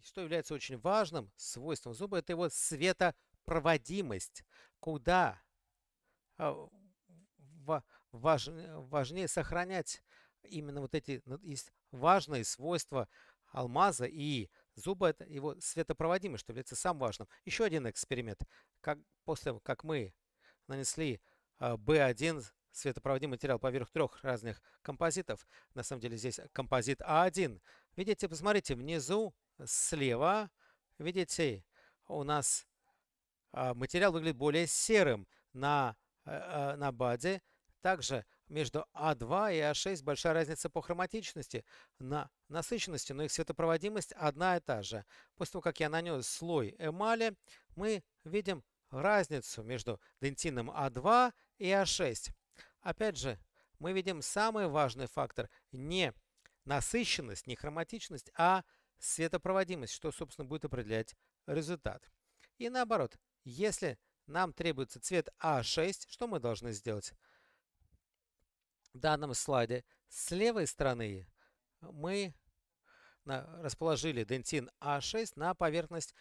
Что является очень важным свойством зуба, это его светопроводимость. Куда а, важнее сохранять именно вот эти ну, важные свойства алмаза и зуба, это его светопроводимость, что является самым важным. Еще один эксперимент. Как, после как мы нанесли B1 а, Светопроводимый материал поверх трех разных композитов. На самом деле здесь композит А1. Видите, посмотрите, внизу слева, видите, у нас а, материал выглядит более серым на, э, э, на баде. Также между А2 и А6 большая разница по хроматичности, на насыщенности, но их светопроводимость одна и та же. После того, как я нанес слой эмали, мы видим разницу между дентином А2 и А6. Опять же, мы видим самый важный фактор не насыщенность, не хроматичность, а светопроводимость, что, собственно, будет определять результат. И наоборот, если нам требуется цвет А6, что мы должны сделать? В данном слайде с левой стороны мы расположили дентин А6 на поверхность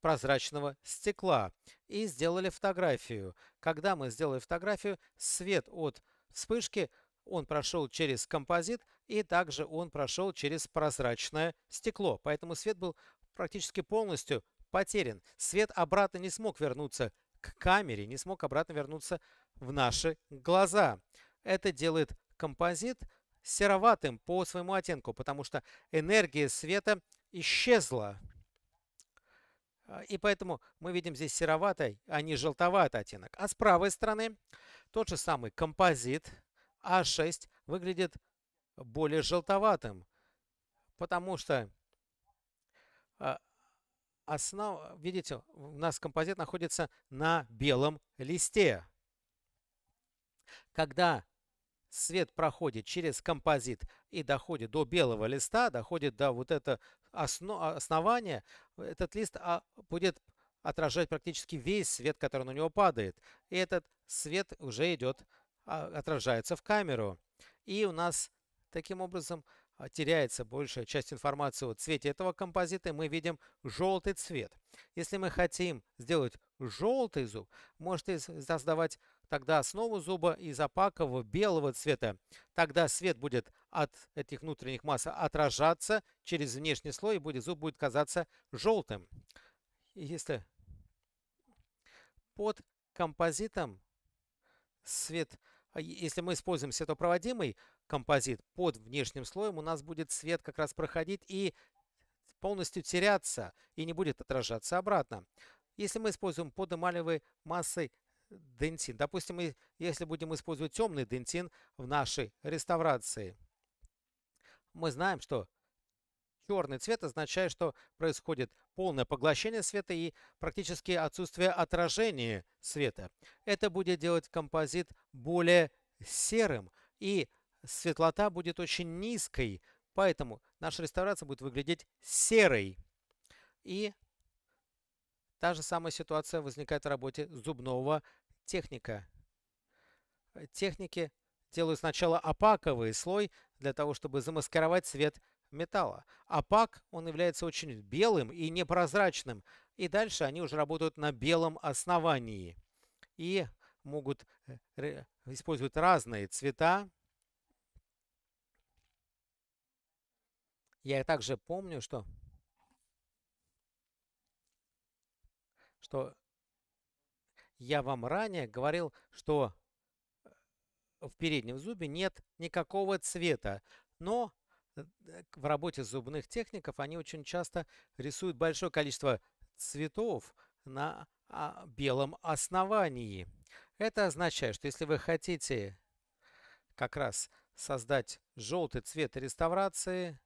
прозрачного стекла и сделали фотографию. Когда мы сделали фотографию, свет от вспышки он прошел через композит и также он прошел через прозрачное стекло. Поэтому свет был практически полностью потерян. Свет обратно не смог вернуться к камере, не смог обратно вернуться в наши глаза. Это делает композит сероватым по своему оттенку, потому что энергия света исчезла а, и поэтому мы видим здесь сероватый, а не желтоватый оттенок. А с правой стороны тот же самый композит А6 выглядит более желтоватым, потому что а, основ... видите, у нас композит находится на белом листе. Когда свет проходит через композит и доходит до белого листа, доходит до вот этого основ, основания, этот лист а, будет отражать практически весь свет, который на него падает. И этот свет уже идет, а, отражается в камеру. И у нас таким образом а, теряется большая часть информации о цвете этого композита, и мы видим желтый цвет. Если мы хотим сделать желтый зуб, можете создавать тогда основу зуба из белого цвета. Тогда свет будет от этих внутренних масс отражаться через внешний слой, и будет, зуб будет казаться желтым. если под композитом свет, а если мы используем светопроводимый композит, под внешним слоем у нас будет свет как раз проходить и полностью теряться и не будет отражаться обратно. Если мы используем под подэмалевые массы дентин. Допустим, мы, если будем использовать темный дентин в нашей реставрации, мы знаем, что черный цвет означает, что происходит полное поглощение света и практически отсутствие отражения света. Это будет делать композит более серым, и светлота будет очень низкой, поэтому наша реставрация будет выглядеть серой. И Та же самая ситуация возникает в работе зубного техника. Э, техники делаю сначала опаковый слой для того, чтобы замаскировать цвет металла. Опак, он является очень белым и непрозрачным. И дальше они уже работают на белом основании. И могут э, использовать разные цвета. Я также помню, что, что я вам ранее говорил, что э, в переднем зубе нет никакого цвета, но э, э, в работе зубных техников они очень часто рисуют большое количество цветов на а, белом основании. Это означает, что если вы хотите как раз создать желтый цвет реставрации,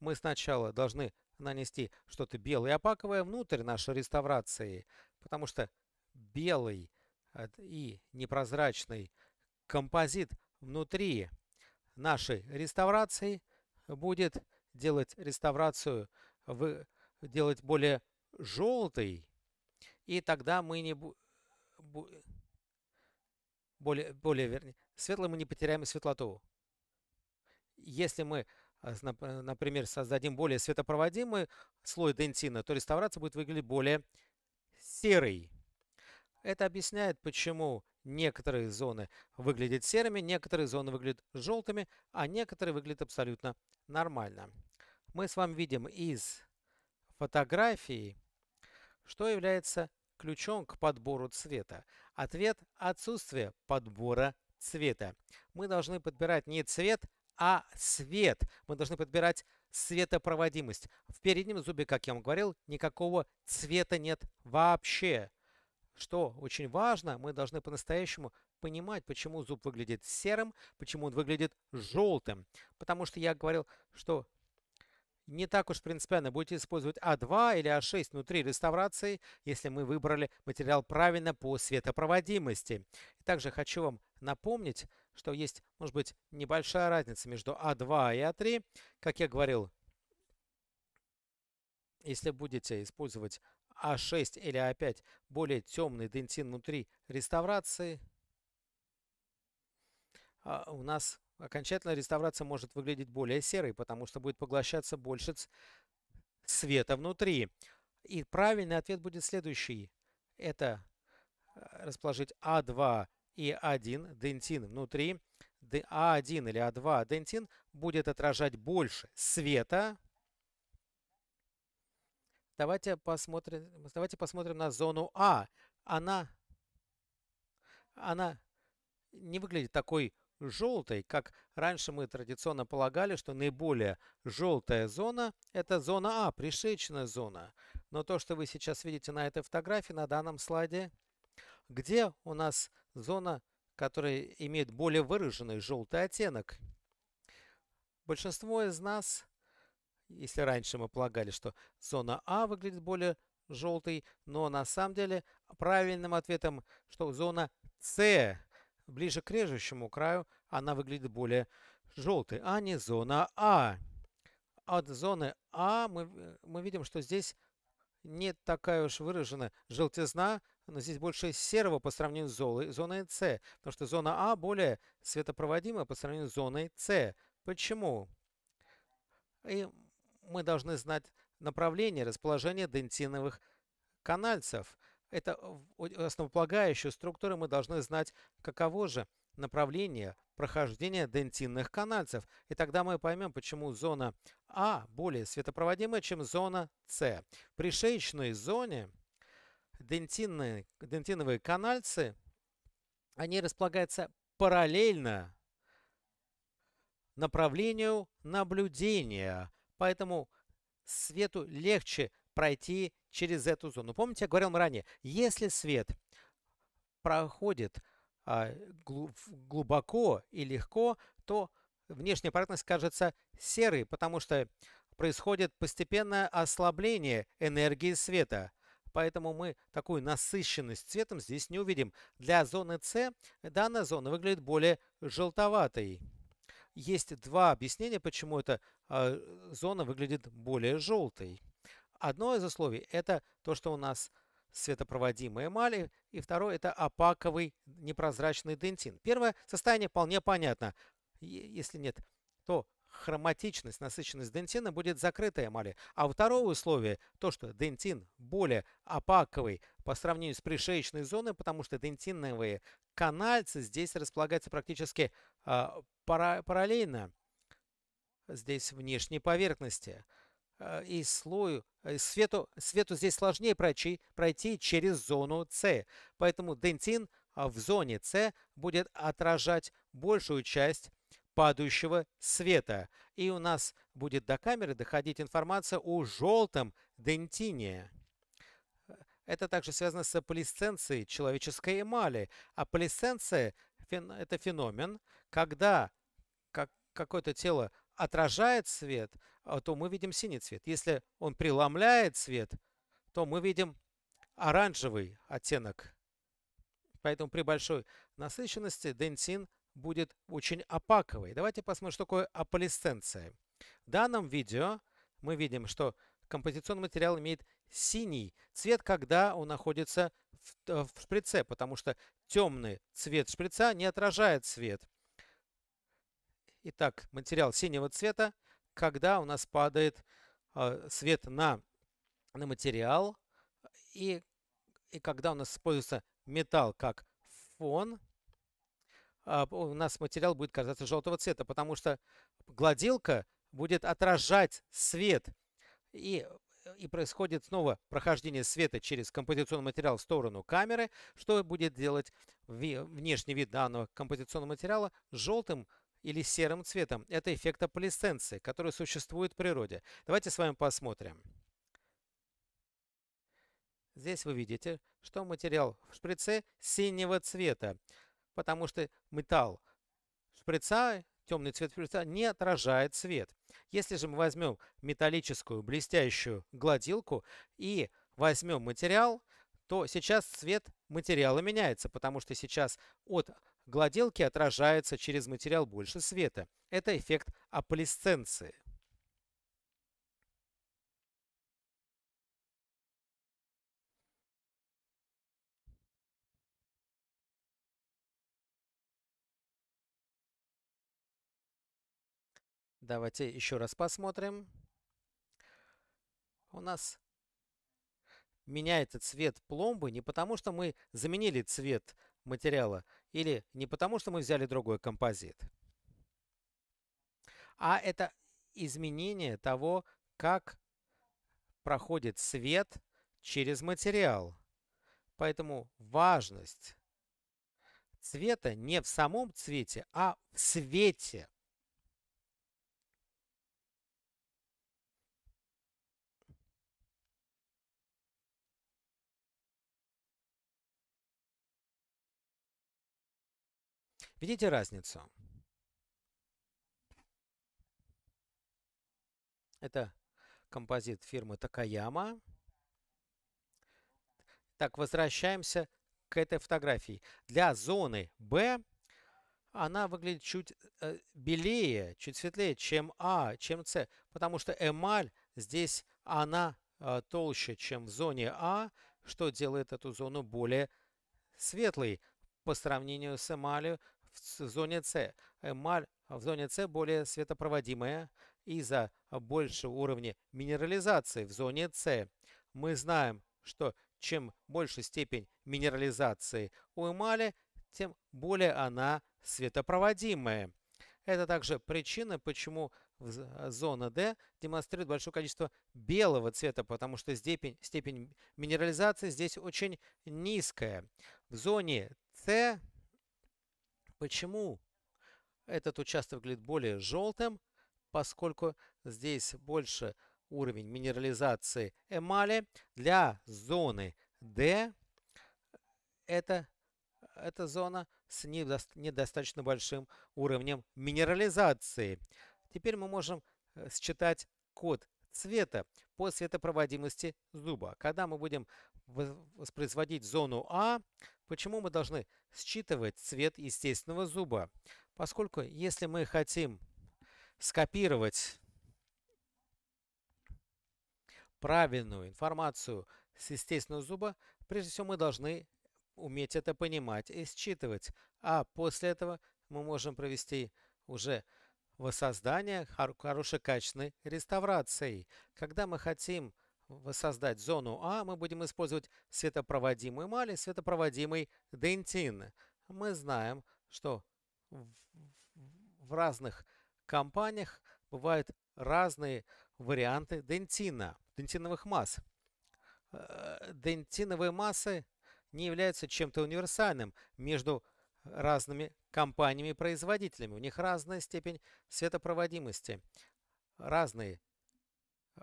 мы сначала должны нанести что-то белое и опаковое внутрь нашей реставрации, потому что белый э, и непрозрачный композит внутри нашей реставрации будет делать реставрацию в, делать более желтый, и тогда мы не бу, бу, более, более вернее, светлый мы не потеряем светлоту. Если мы, э, э, например, создадим более светопроводимый слой дентина, то реставрация будет выглядеть более серый. Это объясняет, почему некоторые зоны выглядят серыми, некоторые зоны выглядят желтыми, а некоторые выглядят абсолютно нормально. Мы с вами видим из фотографии, что является ключом к подбору цвета. Ответ – отсутствие подбора цвета. Мы должны подбирать не цвет, а свет. Мы должны подбирать светопроводимость. В переднем зубе, как я вам говорил, никакого цвета нет вообще. Что очень важно, мы должны по-настоящему понимать, почему зуб выглядит серым, почему он выглядит желтым. Потому что я говорил, что не так уж принципиально будете использовать А2 или А6 внутри реставрации, если мы выбрали материал правильно по светопроводимости. также хочу вам напомнить, что есть, может быть, небольшая разница между А2 и А3. Как я говорил, если будете использовать а6 или А5 более темный дентин внутри реставрации, а у нас окончательная реставрация может выглядеть более серой, потому что будет поглощаться больше света внутри. И правильный ответ будет следующий. Это э, расположить А2 и 1 а дентин внутри. А1 или А2 дентин будет отражать больше света, Давайте посмотрим, давайте посмотрим на зону А. Она, она не выглядит такой желтой, как раньше мы традиционно полагали, что наиболее желтая зона – это зона А, пришечная зона. Но то, что вы сейчас видите на этой фотографии, на данном слайде, где у нас зона, которая имеет более выраженный желтый оттенок. Большинство из нас если раньше мы полагали, что зона А выглядит более желтой, но на самом деле правильным ответом, что зона С ближе к режущему краю, она выглядит более желтой, а не зона А. От зоны А мы, мы видим, что здесь не такая уж выражена желтизна, но здесь больше серого по сравнению с зоной С, потому что зона А более светопроводимая по сравнению с зоной С. Почему? И мы должны знать направление расположения дентиновых канальцев. Это э, основополагающую структуру мы должны знать, каково же направление прохождения дентинных канальцев. И тогда мы поймем, почему зона А более светопроводимая, чем зона С. При шеечной зоне дентинные, дентиновые канальцы, они располагаются параллельно направлению наблюдения – поэтому свету легче пройти через эту зону. Помните, я говорил ранее, если свет проходит а, глубоко и легко, то внешняя поверхность кажется серой, потому что происходит постепенное ослабление энергии света. Поэтому мы такую насыщенность цветом здесь не увидим. Для зоны С данная зона выглядит более желтоватой есть два объяснения, почему эта а, зона выглядит более желтой. Одно из условий – это то, что у нас светопроводимые эмали, и второе – это опаковый непрозрачный дентин. Первое состояние вполне понятно. Если нет, то хроматичность, насыщенность дентина будет закрытая эмали. А второе условие – то, что дентин более опаковый по сравнению с пришеечной зоной, потому что дентиновые канальцы здесь располагаются практически э, пара параллельно здесь внешней поверхности. А, и слою, э, свету, свету здесь сложнее пройти, пройти через зону С. Поэтому дентин а, в зоне С будет отражать большую часть падающего света. И у нас будет до камеры доходить информация о желтом дентине. Это также связано с полисценцией человеческой эмали. А полисценция – это феномен, когда как какое-то тело отражает свет, а то мы видим синий цвет. Если он преломляет свет, то мы видим оранжевый оттенок. Поэтому при большой насыщенности денсин будет очень опаковый. Давайте посмотрим, что такое аполисценция. В данном видео мы видим, что композиционный материал имеет синий цвет, когда он находится в, э, в шприце, потому что темный цвет шприца не отражает свет. Итак, материал синего цвета, когда у нас падает э, свет на, на материал, и, и когда у нас используется металл как фон, э, у нас материал будет казаться желтого цвета, потому что гладилка будет отражать свет. И и происходит снова прохождение света через композиционный материал в сторону камеры, что будет делать внешний вид данного композиционного материала желтым или серым цветом. Это эффект аполисценции, который существует в природе. Давайте с вами посмотрим. Здесь вы видите, что материал в шприце синего цвета, потому что металл шприца темный цвет флюориста не отражает свет. Если же мы возьмем металлическую блестящую гладилку и возьмем материал, то сейчас цвет материала меняется, потому что сейчас от гладилки отражается через материал больше света. Это эффект аполисценции. Давайте еще раз посмотрим. У нас меняется цвет пломбы не потому, что мы заменили цвет материала или не потому, что мы взяли другой композит. А это изменение того, как проходит свет через материал. Поэтому важность цвета не в самом цвете, а в свете. Видите разницу? Это композит фирмы Такаяма. Так, возвращаемся к этой фотографии. Для зоны B она выглядит чуть э, белее, чуть светлее, чем А, чем С, потому что эмаль здесь она э, толще, чем в зоне А, что делает эту зону более светлой по сравнению с эмалью в зоне С. Эмаль а, в зоне С более светопроводимая из-за большего уровня минерализации в зоне С. Мы знаем, что чем больше степень минерализации у эмали, тем более она светопроводимая. Это также причина, почему а, зона D демонстрирует большое количество белого цвета, потому что степень, степень минерализации здесь очень низкая. В зоне С Почему этот участок выглядит более желтым? Поскольку здесь больше уровень минерализации эмали. Для зоны D это, эта зона с недостаточно большим уровнем минерализации. Теперь мы можем э, считать код цвета по светопроводимости зуба. Когда мы будем воспроизводить зону А, почему мы должны считывать цвет естественного зуба? Поскольку если мы хотим скопировать правильную информацию с естественного зуба, прежде всего мы должны уметь это понимать и считывать. А после этого мы можем провести уже воссоздание хорошей качественной реставрации. Когда мы хотим воссоздать зону А, мы будем использовать светопроводимый эмаль светопроводимый дентин. Мы знаем, что в разных компаниях бывают разные варианты дентина, дентиновых масс. Э, дентиновые массы не являются чем-то универсальным между разными компаниями производителями. У них разная степень светопроводимости, разные э,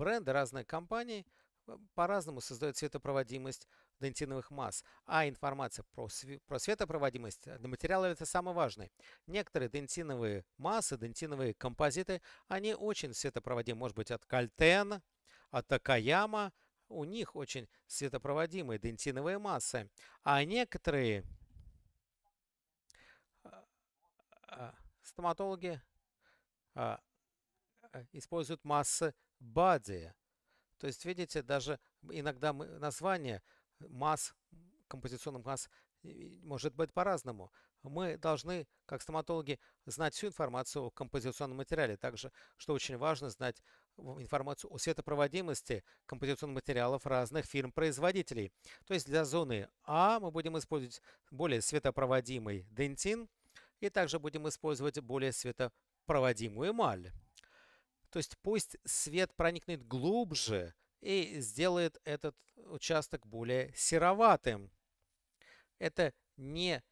бренды, разные компании э, по-разному создают светопроводимость дентиновых масс, а информация про, све про светопроводимость э, для материалов это самое важное. Некоторые дентиновые массы, дентиновые композиты, они очень светопроводимы, может быть, от кальтена, от Такаяма, у них очень светопроводимые дентиновые массы, а некоторые э, стоматологи используют массы body. То есть, видите, даже иногда мы, название масс, композиционных масс может быть по-разному. Мы должны, как стоматологи, знать всю информацию о композиционном материале. Также, что очень важно, знать информацию о светопроводимости композиционных материалов разных фирм-производителей. То есть для зоны А мы будем использовать более светопроводимый дентин и также будем использовать более светопроводимую эмаль. То есть пусть свет проникнет глубже и сделает этот участок более сероватым. Это не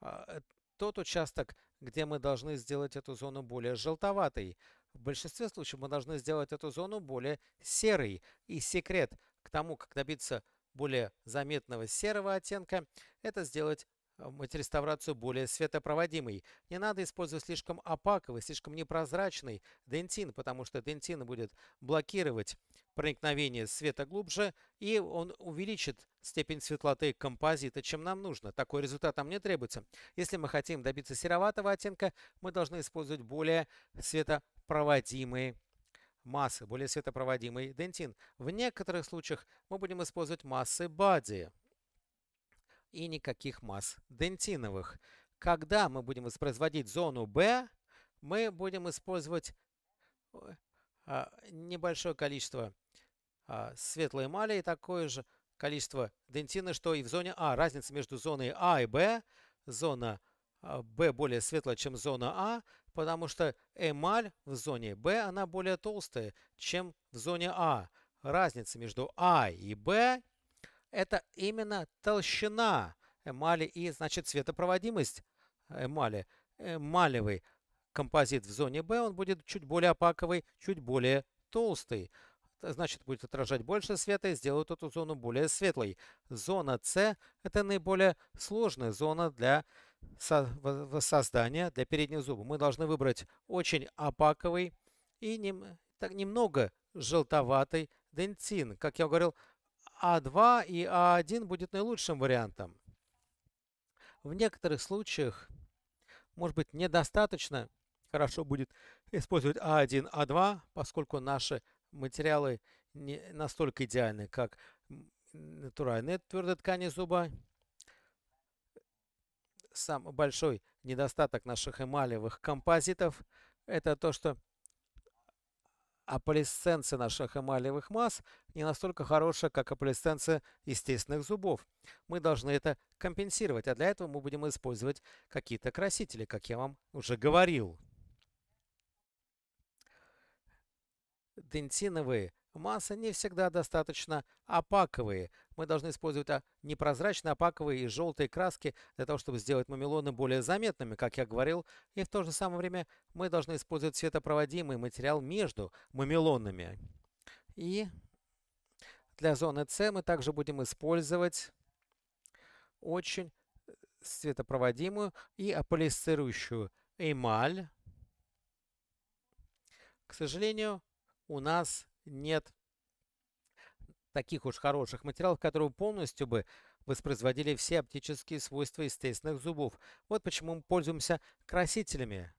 а, э, тот участок, где мы должны сделать эту зону более желтоватой. В большинстве случаев мы должны сделать эту зону более серой. И секрет к тому, как добиться более заметного серого оттенка, это сделать Э, мыть реставрацию более светопроводимой. Не надо использовать слишком опаковый, слишком непрозрачный дентин, потому что дентин будет блокировать проникновение света глубже, и он увеличит степень светлоты композита, чем нам нужно. Такой результат нам не требуется. Если мы хотим добиться сероватого оттенка, мы должны использовать более светопроводимые массы, более светопроводимый дентин. В некоторых случаях мы будем использовать массы бади и никаких масс дентиновых. Когда мы будем воспроизводить зону B, мы будем использовать а, небольшое количество а, светлой эмали и такое же количество дентина, что и в зоне А. Разница между зоной А и Б, зона а, Б более светлая, чем зона А, потому что эмаль в зоне Б, она более толстая, чем в зоне А. Разница между А и Б это именно толщина эмали и, значит, цветопроводимость эмали. Эмалевый композит в зоне B, он будет чуть более опаковый, чуть более толстый. Значит, будет отражать больше света и сделает эту зону более светлой. Зона С – это наиболее сложная зона для создания, для переднего зуба. Мы должны выбрать очень опаковый и нем, так немного желтоватый дентин. Как я говорил, а2 и А1 будет наилучшим вариантом. В некоторых случаях, может быть, недостаточно хорошо будет использовать А1, А2, поскольку наши материалы не настолько идеальны, как натуральные твердые ткани зуба. Самый большой недостаток наших эмалевых композитов – это то, что аполисценция наших эмалевых масс не настолько хорошая, как аполисценция естественных зубов. Мы должны это компенсировать, а для этого мы будем использовать какие-то красители, как я вам уже говорил. Дентиновые Масса не всегда достаточно опаковые. Мы должны использовать а, непрозрачные опаковые и желтые краски для того, чтобы сделать мамелоны более заметными, как я говорил, и в то же самое время мы должны использовать светопроводимый материал между мамелонами. И для зоны С мы также будем использовать очень э, светопроводимую и аполисцирующую эмаль. К сожалению, у нас нет таких уж хороших материалов, которые полностью бы воспроизводили все оптические свойства естественных зубов. Вот почему мы пользуемся красителями.